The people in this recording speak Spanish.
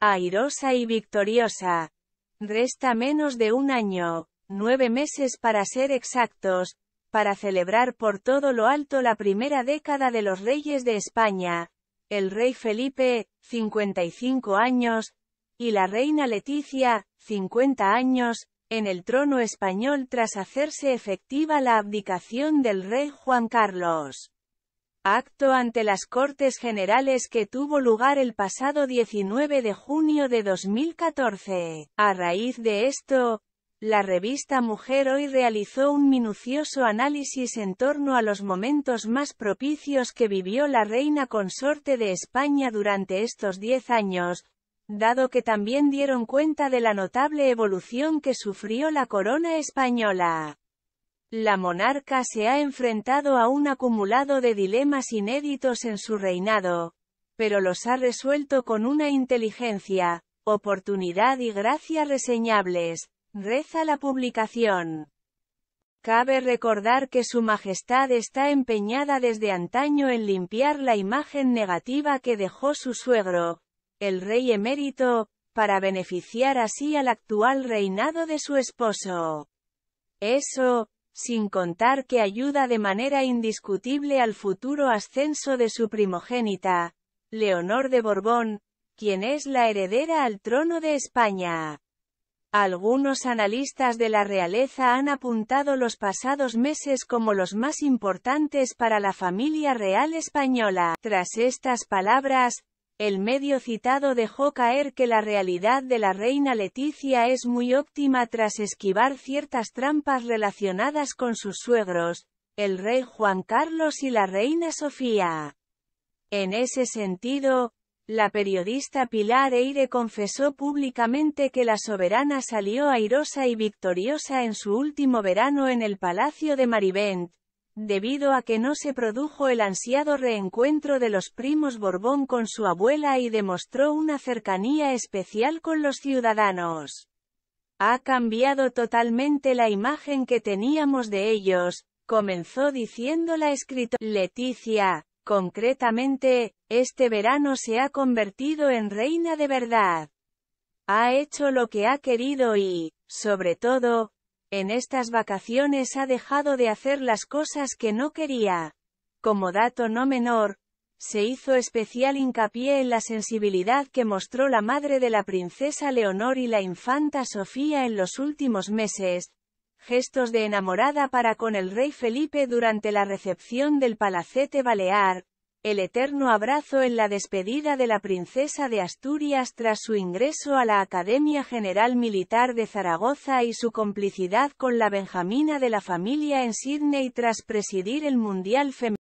airosa y victoriosa. Resta menos de un año, nueve meses para ser exactos, para celebrar por todo lo alto la primera década de los reyes de España, el rey Felipe, 55 años, y la reina Leticia, 50 años, en el trono español tras hacerse efectiva la abdicación del rey Juan Carlos acto ante las Cortes Generales que tuvo lugar el pasado 19 de junio de 2014. A raíz de esto, la revista Mujer Hoy realizó un minucioso análisis en torno a los momentos más propicios que vivió la reina consorte de España durante estos diez años, dado que también dieron cuenta de la notable evolución que sufrió la corona española. La monarca se ha enfrentado a un acumulado de dilemas inéditos en su reinado, pero los ha resuelto con una inteligencia, oportunidad y gracia reseñables, reza la publicación. Cabe recordar que Su Majestad está empeñada desde antaño en limpiar la imagen negativa que dejó su suegro, el rey emérito, para beneficiar así al actual reinado de su esposo. Eso, sin contar que ayuda de manera indiscutible al futuro ascenso de su primogénita, Leonor de Borbón, quien es la heredera al trono de España. Algunos analistas de la realeza han apuntado los pasados meses como los más importantes para la familia real española. Tras estas palabras, el medio citado dejó caer que la realidad de la reina Leticia es muy óptima tras esquivar ciertas trampas relacionadas con sus suegros, el rey Juan Carlos y la reina Sofía. En ese sentido, la periodista Pilar Eire confesó públicamente que la soberana salió airosa y victoriosa en su último verano en el Palacio de Marivent, debido a que no se produjo el ansiado reencuentro de los primos Borbón con su abuela y demostró una cercanía especial con los ciudadanos. Ha cambiado totalmente la imagen que teníamos de ellos, comenzó diciendo la escritora Leticia, concretamente, este verano se ha convertido en reina de verdad. Ha hecho lo que ha querido y, sobre todo, en estas vacaciones ha dejado de hacer las cosas que no quería. Como dato no menor, se hizo especial hincapié en la sensibilidad que mostró la madre de la princesa Leonor y la infanta Sofía en los últimos meses, gestos de enamorada para con el rey Felipe durante la recepción del Palacete Balear, el eterno abrazo en la despedida de la princesa de Asturias tras su ingreso a la Academia General Militar de Zaragoza y su complicidad con la Benjamina de la familia en Sydney tras presidir el Mundial Femenino.